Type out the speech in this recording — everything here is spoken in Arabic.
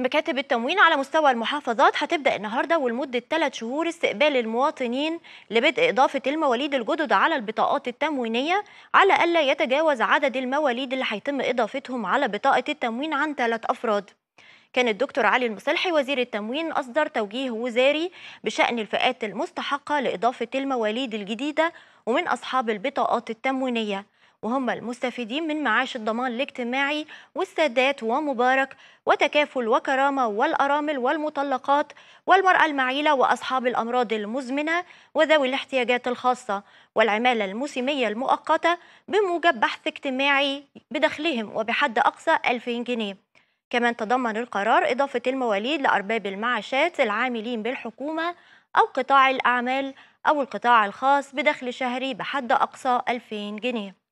مكاتب التموين على مستوى المحافظات هتبدا النهارده ولمده ثلاث شهور استقبال المواطنين لبدء اضافه المواليد الجدد على البطاقات التموينيه على الا يتجاوز عدد المواليد اللي هيتم اضافتهم على بطاقه التموين عن ثلاث افراد. كان الدكتور علي المصلحي وزير التموين اصدر توجيه وزاري بشان الفئات المستحقه لاضافه المواليد الجديده ومن اصحاب البطاقات التموينيه. وهم المستفيدين من معاش الضمان الاجتماعي والسادات ومبارك وتكافل وكرامة والأرامل والمطلقات والمرأة المعيلة وأصحاب الأمراض المزمنة وذوي الاحتياجات الخاصة والعمالة الموسمية المؤقتة بموجب بحث اجتماعي بدخلهم وبحد أقصى 2000 جنيه كمان تضمن القرار إضافة المواليد لأرباب المعاشات العاملين بالحكومة أو قطاع الأعمال أو القطاع الخاص بدخل شهري بحد أقصى 2000 جنيه